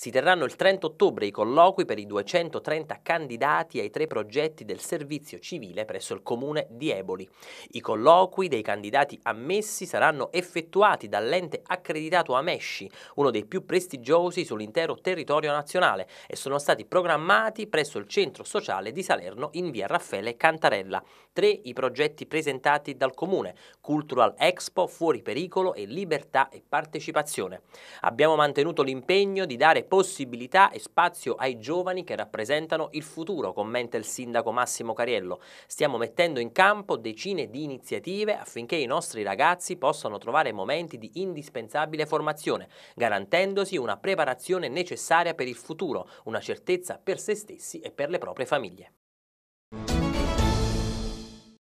Si terranno il 30 ottobre i colloqui per i 230 candidati ai tre progetti del servizio civile presso il comune di Eboli. I colloqui dei candidati ammessi saranno effettuati dall'ente accreditato Amesci, uno dei più prestigiosi sull'intero territorio nazionale, e sono stati programmati presso il centro sociale di Salerno in via Raffaele Cantarella. Tre i progetti presentati dal comune: Cultural Expo, Fuori Pericolo e Libertà e Partecipazione. Abbiamo mantenuto l'impegno di dare possibilità e spazio ai giovani che rappresentano il futuro, commenta il sindaco Massimo Cariello. Stiamo mettendo in campo decine di iniziative affinché i nostri ragazzi possano trovare momenti di indispensabile formazione, garantendosi una preparazione necessaria per il futuro, una certezza per se stessi e per le proprie famiglie.